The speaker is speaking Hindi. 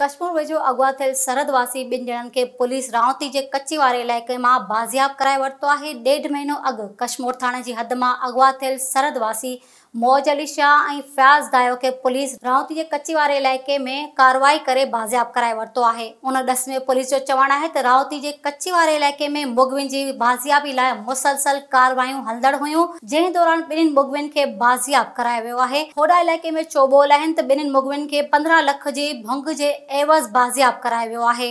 કચ્છપુર વેજો અગવા थे સરહદવાસી बिन ॼणनि के पुलिस रावती के कच्चीवारे कची में बाज़ियाब कराए वरतो है डेढ़ महीनों अग कश्मीर थाने की हद में अगवा थे सरहदवासी मौज अली शाह फयाज़ दायो के पुलिस रावती के कच्चीवारे वारे में कार्रवाई करे बाज़ियाब कराए वरतो है उन ॾस में पुलिस जो चवण है तो रावती के कच्चीवारे वारे में मुगविन की बाज़ियाबी लाइ मुसलसल कार्रवाई हलदड़ हुई जै दौरान ॿिन्हिनि मुगविन के बाज़ियाब कराया वो है होडा इलाके में चोबोल आहिनि त ॿिन्हिनि मुगविन के पंद्रह लख की भुंग के एवज बाजियाब करायो वियो आहे